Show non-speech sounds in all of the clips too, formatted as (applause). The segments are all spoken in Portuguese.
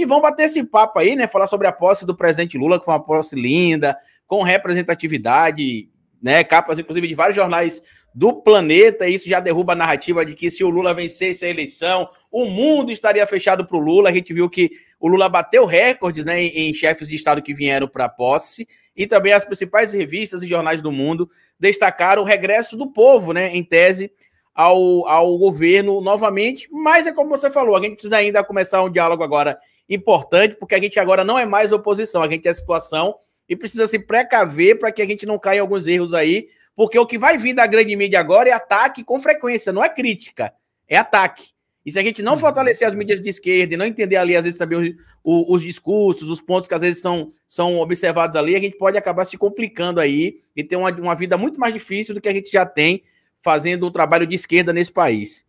E vamos bater esse papo aí, né? Falar sobre a posse do presidente Lula, que foi uma posse linda, com representatividade, né? Capas, inclusive, de vários jornais do planeta. E isso já derruba a narrativa de que se o Lula vencesse a eleição, o mundo estaria fechado para o Lula. A gente viu que o Lula bateu recordes né, em chefes de Estado que vieram para a posse. E também as principais revistas e jornais do mundo destacaram o regresso do povo, né? Em tese. Ao, ao governo novamente, mas é como você falou, a gente precisa ainda começar um diálogo agora importante, porque a gente agora não é mais oposição, a gente é a situação e precisa se precaver para que a gente não caia em alguns erros aí, porque o que vai vir da grande mídia agora é ataque com frequência, não é crítica, é ataque. E se a gente não uhum. fortalecer as mídias de esquerda e não entender ali, às vezes, também os, os, discursos, os pontos que às vezes são, são observados ali, a gente pode acabar se complicando aí e ter uma, uma vida muito mais difícil do que a gente já tem fazendo o trabalho de esquerda nesse país.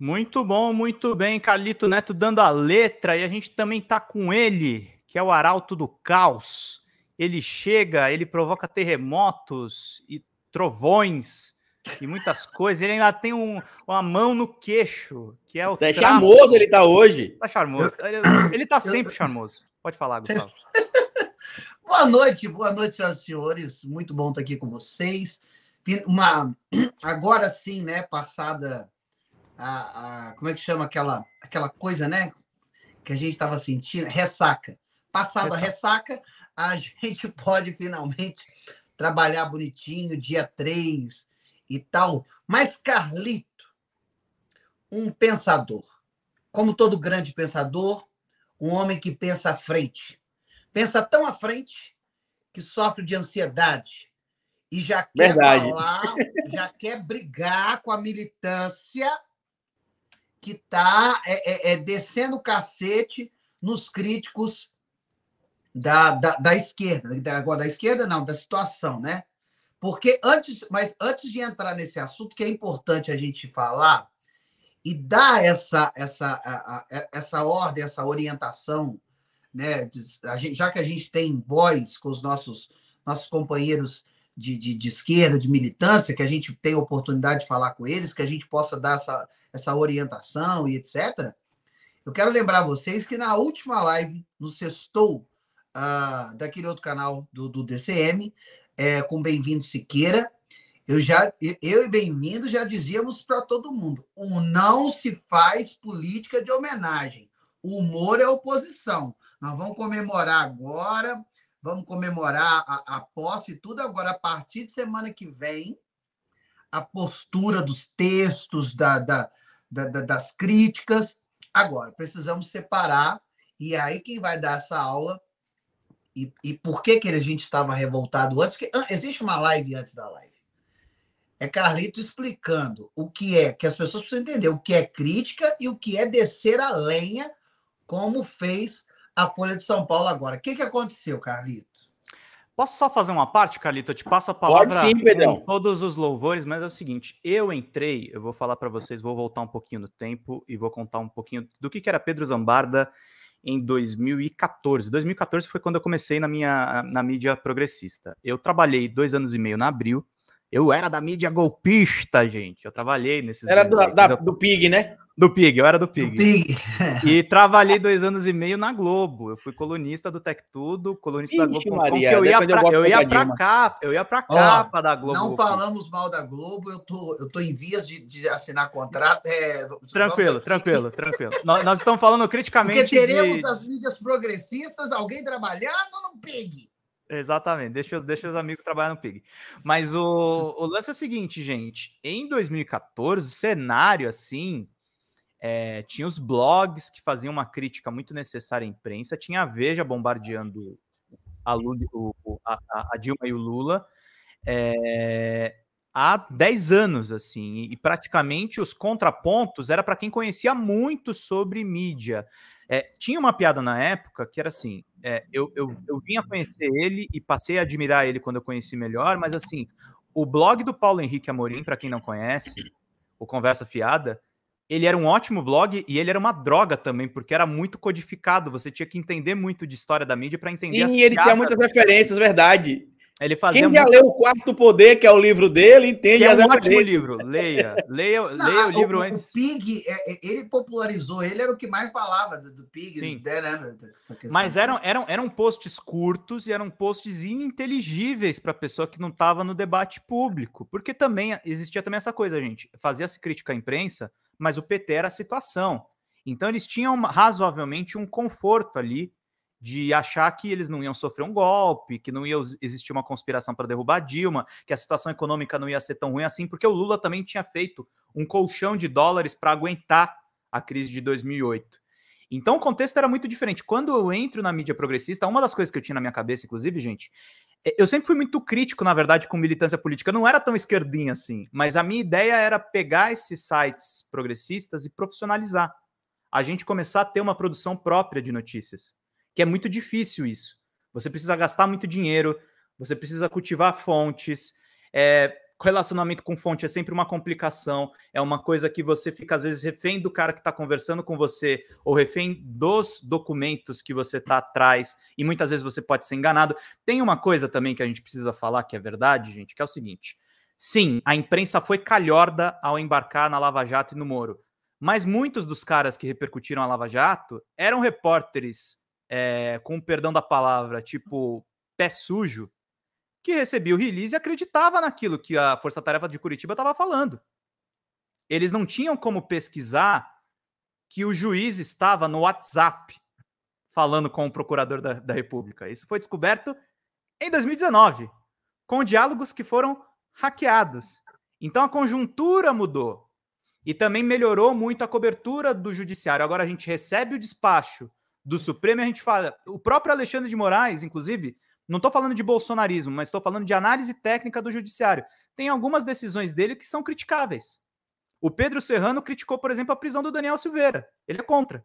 Muito bom, muito bem, Carlito Neto dando a letra e a gente também tá com ele, que é o arauto do caos. Ele chega, ele provoca terremotos e trovões e muitas (laughs) coisas. Ele ainda tem um, uma mão no queixo, que é o. É charmoso ele tá hoje. Tá charmoso. Ele, ele tá sempre charmoso. Pode falar, Gustavo. (laughs) boa noite, boa noite, senhoras e senhores. Muito bom estar aqui com vocês. Uma (clears throat) agora sim, né? Passada a, a, como é que chama aquela, aquela coisa, né? Que a gente estava sentindo, ressaca. passada ressaca. a ressaca, (laughs) a gente pode finalmente trabalhar bonitinho, dia 3 e tal. Mas Carlito, um pensador, como todo grande pensador, um homem que pensa à frente. Pensa tão à frente que sofre de ansiedade e já quer Verdade. falar, já quer brigar com a militância que está é, é, é, descendo o cacete nos críticos da, da, da esquerda, agora da esquerda não, da situação, né? Porque antes, mas antes de entrar nesse assunto, que é importante a gente falar e dar essa, essa, a, a, essa ordem, essa orientação, né? De, gente, já que a gente tem voz com os nossos, nossos companheiros de, de, de, esquerda, de militância, que a gente tenha oportunidade de falar com eles, que a gente possa dar essa, essa orientação e etc. Eu quero lembrar vocês que na última live, no sextou uh, daquele outro canal do, do DCM, é, com Bem-vindo Siqueira, eu já eu e bem-vindo já dizíamos para todo mundo o não se faz política de homenagem o humor é oposição nós vamos comemorar agora Vamos comemorar a, a posse e tudo. Agora, a partir de semana que vem, a postura dos textos, da, da, da, das críticas. Agora, precisamos separar, e é aí quem vai dar essa aula e, e por que, que a gente estava revoltado antes? Porque existe uma live antes da live. É Carlito explicando o que é, que as pessoas precisam entender o que é crítica e o que é descer a lenha, como fez a Folha de São Paulo agora. O que, que aconteceu, Carlito? Posso só fazer uma parte, Carlito? Eu te passo a palavra Pode sim, Pedrão. todos os louvores, mas é o seguinte: eu entrei, eu vou falar para vocês, vou voltar um pouquinho no tempo e vou contar um pouquinho do que, que era Pedro Zambarda em 2014. 2014 foi quando eu comecei na minha na mídia progressista. Eu trabalhei dois anos e meio na Abril. Eu era da mídia golpista, gente. Eu trabalhei nesses. Era do, da, eu... do Pig, né? Do Pig, eu era do Pig. Do Pig. E trabalhei dois anos e meio na Globo. Eu fui colunista do Tec Tudo, colunista Ixi, da Globo. Maria, eu ia pra, eu, ia pra capa, eu ia pra capa Ó, da Globo. Não falamos mal da Globo, eu tô, eu tô em vias de, de assinar contrato. É, tranquilo, tranquilo, tranquilo. nós, nós, estamos falando criticamente. Porque teremos de... as mídias progressistas, alguém trabalhando, no Pig? Exatamente, deixa, deixa os amigos trabalhar no PIG. Mas o, o lance é o seguinte, gente. Em 2014, o cenário assim é, tinha os blogs que faziam uma crítica muito necessária à imprensa, tinha a Veja bombardeando a, Lula, a, a Dilma e o Lula é, há 10 anos, assim, e praticamente os contrapontos era para quem conhecia muito sobre mídia. É, tinha uma piada na época que era assim: eu, eu, eu vim a conhecer ele e passei a admirar ele quando eu conheci melhor, mas assim, o blog do Paulo Henrique Amorim, para quem não conhece, o Conversa Fiada, ele era um ótimo blog e ele era uma droga também, porque era muito codificado. Você tinha que entender muito de história da mídia para entender. Sim, as ele tinha muitas referências, verdade. Ele fazia Quem já ler leu o Quarto Poder, que é o livro dele, entende. Que é um ótimo referências. livro. Leia, leia, (laughs) Não, leia o, o livro o, antes. O Pig, é, é, ele popularizou. Ele era o que mais falava do, do Pig. Sim. Né, né, né, Mas eram, eram, eram posts curtos e eram posts ininteligíveis para a pessoa que não estava no debate público, porque também existia também essa coisa, gente. Fazia se crítica à imprensa mas o PT era a situação. Então eles tinham razoavelmente um conforto ali de achar que eles não iam sofrer um golpe, que não ia existir uma conspiração para derrubar Dilma, que a situação econômica não ia ser tão ruim assim, porque o Lula também tinha feito um colchão de dólares para aguentar a crise de 2008. Então o contexto era muito diferente. Quando eu entro na mídia progressista, uma das coisas que eu tinha na minha cabeça, inclusive, gente, é, eu sempre fui muito crítico, na verdade, com militância política. Eu não era tão esquerdinha assim, mas a minha ideia era pegar esses sites progressistas e profissionalizar. A gente começar a ter uma produção própria de notícias, que é muito difícil isso. Você precisa gastar muito dinheiro, você precisa cultivar fontes. É, relacionamento com fonte é sempre uma complicação, é uma coisa que você fica, às vezes, refém do cara que está conversando com você, ou refém dos documentos que você está atrás, e muitas vezes você pode ser enganado. Tem uma coisa também que a gente precisa falar que é verdade, gente, que é o seguinte: sim, a imprensa foi calhorda ao embarcar na Lava Jato e no Moro, mas muitos dos caras que repercutiram a Lava Jato eram repórteres, é, com o perdão da palavra, tipo pé sujo, que recebia o release e acreditava naquilo que a Força Tarefa de Curitiba estava falando. Eles não tinham como pesquisar que o juiz estava no WhatsApp falando com o procurador da, da República. Isso foi descoberto em 2019, com diálogos que foram hackeados. Então a conjuntura mudou. E também melhorou muito a cobertura do judiciário. Agora a gente recebe o despacho do Supremo e a gente fala. O próprio Alexandre de Moraes, inclusive, não estou falando de bolsonarismo, mas estou falando de análise técnica do judiciário. Tem algumas decisões dele que são criticáveis. O Pedro Serrano criticou, por exemplo, a prisão do Daniel Silveira. Ele é contra.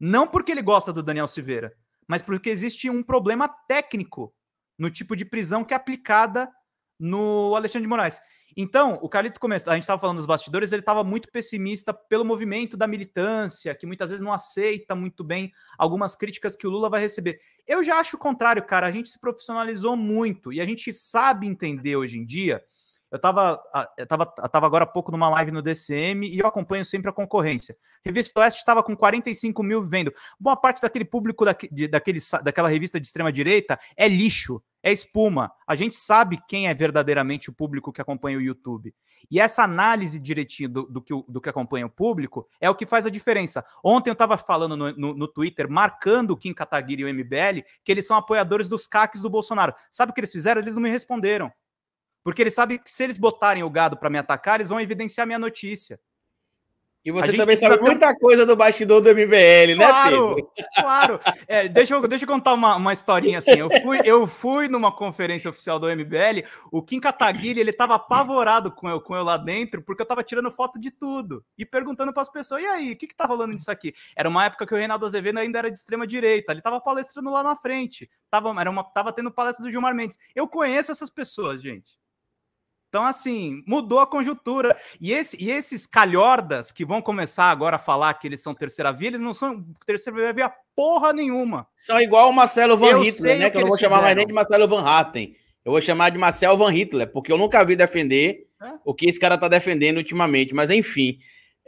Não porque ele gosta do Daniel Silveira, mas porque existe um problema técnico no tipo de prisão que é aplicada no Alexandre de Moraes. Então, o Carlito começou, a gente estava falando dos bastidores, ele estava muito pessimista pelo movimento da militância, que muitas vezes não aceita muito bem algumas críticas que o Lula vai receber. Eu já acho o contrário, cara. A gente se profissionalizou muito e a gente sabe entender hoje em dia eu estava tava, tava agora há pouco numa live no DCM e eu acompanho sempre a concorrência. Revista Oeste estava com 45 mil vendo. Boa parte daquele público de, daquele, daquela revista de extrema-direita é lixo, é espuma. A gente sabe quem é verdadeiramente o público que acompanha o YouTube. E essa análise direitinho do, do, que, do que acompanha o público é o que faz a diferença. Ontem eu estava falando no, no, no, Twitter, marcando o Kim Kataguiri e o MBL, que eles são apoiadores dos CACs do Bolsonaro. Sabe o que eles fizeram? Eles não me responderam. Porque eles sabem que se eles botarem o gado para me atacar, eles vão evidenciar minha notícia. E você também sabe ter... muita coisa do bastidor do MBL, né, claro, né, Pedro? Claro, é, deixa, eu, deixa eu contar uma, uma historinha assim. Eu fui, eu fui numa conferência oficial do MBL, o Kim Kataguiri, ele tava apavorado com eu, com eu lá dentro, porque eu tava tirando foto de tudo e perguntando para as pessoas, e aí, o que que tá rolando nisso aqui? Era uma época que o Reinaldo Azevedo ainda era de extrema direita, ele tava palestrando lá na frente, tava, era uma, tava tendo palestra do Gilmar Mendes. Eu conheço essas pessoas, gente. Então, assim, mudou a conjuntura. E, esse, e esses calhordas que vão começar agora a falar que eles são terceira via, eles não são terceira via porra nenhuma. São igual o Marcelo Van eu Hitler, né? Que eu não vou chamar fizeram. mais nem de Marcelo Van Hatten. Eu vou chamar de Marcelo Van Hitler, porque eu nunca vi defender é? o que esse cara tá defendendo ultimamente. Mas, enfim.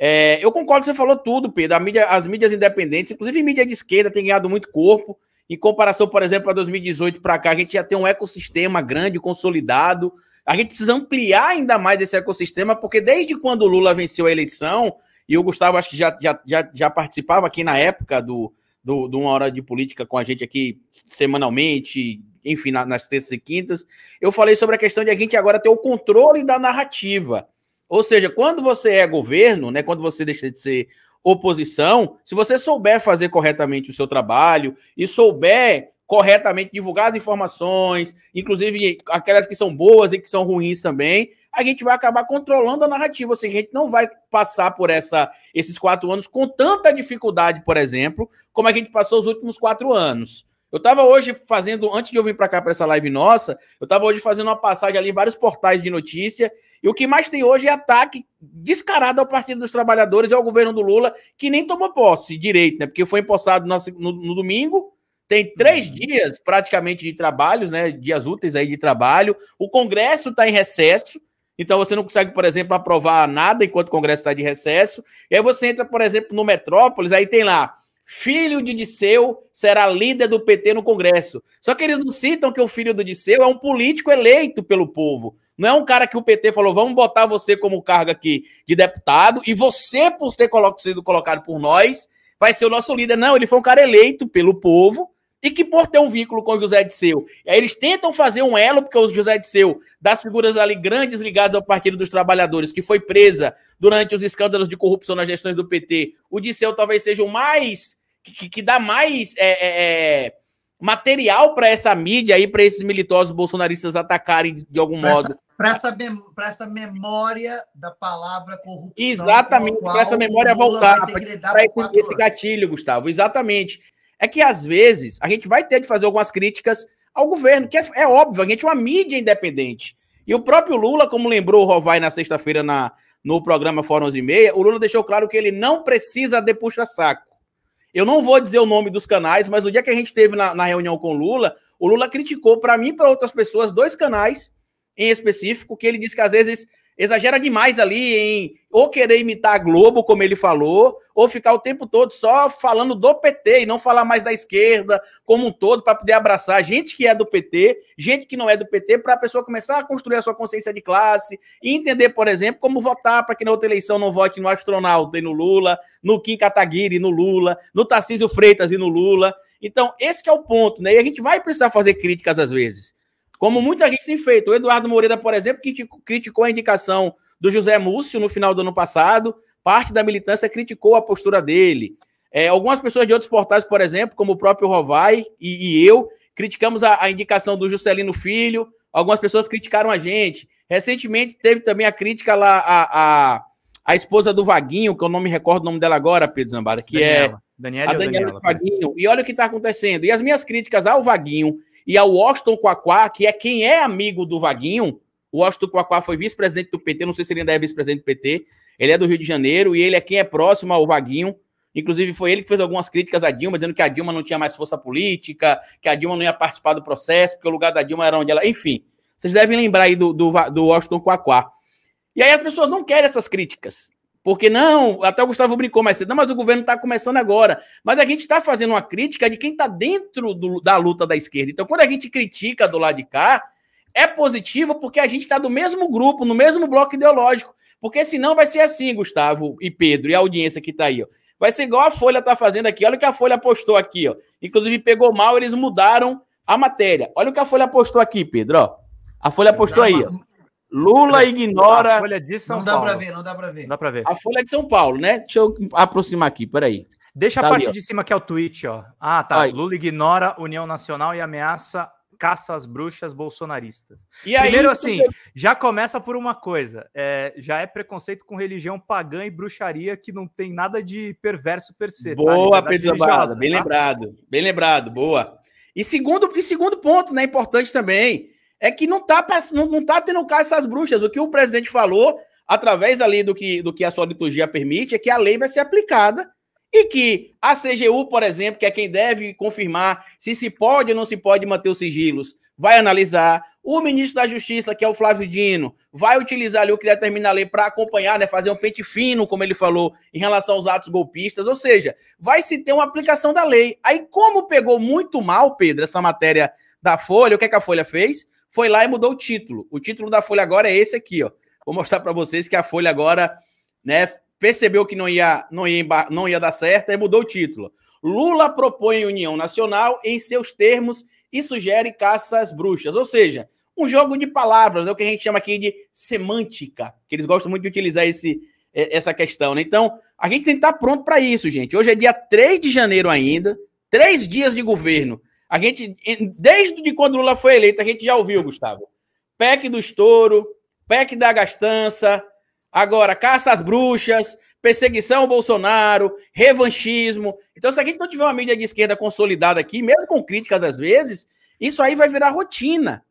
É, eu concordo que você falou tudo, Pedro. Mídia, as mídias independentes, inclusive mídia de esquerda, tem ganhado muito corpo. Em comparação, por exemplo, a 2018 para cá, a gente já tem um ecossistema grande, consolidado. A gente precisa ampliar ainda mais esse ecossistema, porque desde quando o Lula venceu a eleição, e o Gustavo acho que já, já, já, já participava aqui na época do, do, do Uma Hora de Política com a gente aqui semanalmente, enfim, na, nas terças e quintas, eu falei sobre a questão de a gente agora ter o controle da narrativa. Ou seja, quando você é governo, né, quando você deixa de ser oposição, se você souber fazer corretamente o seu trabalho e souber corretamente divulgar as informações, inclusive aquelas que são boas e que são ruins também, a gente vai acabar controlando a narrativa. Ou seja, a gente não vai passar por essa, esses quatro anos com tanta dificuldade, por exemplo, como a gente passou os últimos quatro anos. Eu estava hoje fazendo, antes de eu vir para cá para essa live nossa, eu estava hoje fazendo uma passagem ali em vários portais de notícia, e o que mais tem hoje é ataque descarado ao Partido dos Trabalhadores e ao governo do Lula, que nem tomou posse direito, né? Porque foi empossado no, no, no domingo, tem três uhum. dias praticamente de trabalhos, né? Dias úteis aí de trabalho. O Congresso está em recesso, então você não consegue, por exemplo, aprovar nada enquanto o Congresso está de recesso. E aí você entra, por exemplo, no Metrópolis, aí tem lá. Filho de Disseu será líder do PT no Congresso. Só que eles não citam que o filho do Disseu é um político eleito pelo povo. Não é um cara que o PT falou, vamos botar você como carga aqui de deputado e você, por ter sido colocado por nós, vai ser o nosso líder. Não, ele foi um cara eleito pelo povo e que por ter um vínculo com o José de Seu. E aí eles tentam fazer um elo, porque o José de Seu, das figuras ali grandes ligadas ao Partido dos Trabalhadores, que foi presa durante os escândalos de corrupção nas gestões do PT, o de Seu talvez seja o mais. que, que dá mais. É, é, é material para essa mídia aí, para esses militosos bolsonaristas atacarem de algum pra modo. Para essa, essa memória da palavra corrupção. Exatamente, para essa memória voltar. Para esse, esse gatilho, Gustavo, exatamente é que às vezes a gente vai ter de fazer algumas críticas ao governo, que é, é óbvio, a gente é uma mídia independente. E o próprio Lula, como lembrou o Rovai na sexta-feira na, no programa Fórum e Meia, o Lula deixou claro que ele não precisa de puxa-saco. Eu não vou dizer o nome dos canais, mas o dia que a gente teve na, na reunião com o Lula, o Lula criticou para mim e para outras pessoas dois canais em específico, que ele disse que às vezes exagera demais ali em ou querer imitar a Globo, como ele falou, ou ficar o tempo todo só falando do PT e não falar mais da esquerda como um todo, para poder abraçar gente que é do PT, gente que não é do PT, para a pessoa começar a construir a sua consciência de classe e entender, por exemplo, como votar para que na outra eleição não vote no astronauta e no Lula, no Kim Kataguiri e no Lula, no Tarcísio Freitas e no Lula. Então, esse é o ponto, né? E a gente vai precisar fazer críticas às vezes. Como muita gente tem feito. O Eduardo Moreira, por exemplo, que criticou a indicação do José Múcio no final do ano passado. Parte da militância criticou a postura dele. É, algumas pessoas de outros portais, por exemplo, como o próprio Rovai e, e eu, criticamos a, a, indicação do Juscelino Filho. Algumas pessoas criticaram a gente. Recentemente teve também a crítica lá a, a, a esposa do Vaguinho, que eu não me recordo o nome dela agora, Pedro Zambada, que Daniela. é Daniela a é Daniela, Daniela Vaguinho. E olha o que está acontecendo. E as minhas críticas ao Vaguinho e ao Washington Quaquá, que é quem é amigo do Vaguinho. O Washington Quaquá foi vice-presidente do PT, não sei se ele ainda é vice-presidente do PT. Ele é do Rio de Janeiro e ele é quem é próximo ao Vaguinho. Inclusive, foi ele que fez algumas críticas à Dilma, dizendo que a Dilma não tinha mais força política, que a Dilma não ia participar do processo, porque o lugar da Dilma era onde ela. Enfim, vocês devem lembrar aí do, do, do Washington Quaquá. E aí as pessoas não querem essas críticas. Porque não, até o Gustavo brincou mais cedo, não, mas o governo está começando agora. Mas a gente está fazendo uma crítica de quem está dentro do, da luta da esquerda. Então, quando a gente critica do lado de cá, é positivo porque a gente está do mesmo grupo, no mesmo bloco ideológico. Porque senão vai ser assim, Gustavo e Pedro, e a audiência que está aí. Ó. Vai ser igual a Folha está fazendo aqui. Olha o que a Folha postou aqui. Ó. Inclusive, pegou mal, eles mudaram a matéria. Olha o que a Folha postou aqui, Pedro. Ó. A Folha postou aí. Ó. Lula ignora. A Folha de São Paulo. Não dá para ver, não dá para ver. Não dá para ver. A Folha de São Paulo, né? Deixa eu aproximar aqui, peraí. Deixa tá a parte ali, de cima que é o tweet, ó. Ah, tá. Aí. Lula ignora União Nacional e ameaça caça às bruxas bolsonaristas. E Primeiro, assim, já começa por uma coisa: é, já é preconceito com religião pagã e bruxaria que não tem nada de perverso per se. Tá? Boa, tá? Pedro Zabada, bem tá? lembrado, bem lembrado, boa. E segundo, e segundo ponto, né? Importante também é que não está não, não tá tendo caso essas bruxas. O que o presidente falou, através ali do que, do que a sua liturgia permite, é que a lei vai ser aplicada e que a CGU, por exemplo, que é quem deve confirmar se se pode ou não se pode manter os sigilos, vai analisar. O ministro da Justiça, que é o Flávio Dino, vai utilizar ali o que determina a lei para acompanhar, né, fazer um pente fino, como ele falou, em relação aos atos golpistas. Ou seja, vai se ter uma aplicação da lei. Aí, como pegou muito mal, Pedro, essa matéria da Folha, o que, é que a Folha fez? foi lá e mudou o título. O título da Folha agora é esse aqui, ó. Vou mostrar para vocês que a Folha agora, né, percebeu que não ia, não ia, não ia dar certo e mudou o título. Lula propõe união nacional em seus termos e sugere caça às bruxas. Ou seja, um jogo de palavras, é o que a gente chama aqui de semântica, que eles gostam muito de utilizar esse, é, essa questão. Né? Então, a gente tem que estar pronto para isso, gente. Hoje é dia 3 de janeiro ainda, três dias de governo a gente, desde quando Lula foi eleito, a gente já ouviu, Gustavo. PEC do estouro, PEC da gastança, agora caça às bruxas, perseguição ao Bolsonaro, revanchismo. Então, se a gente não tiver uma mídia de esquerda consolidada aqui, mesmo com críticas às vezes, isso aí vai virar rotina.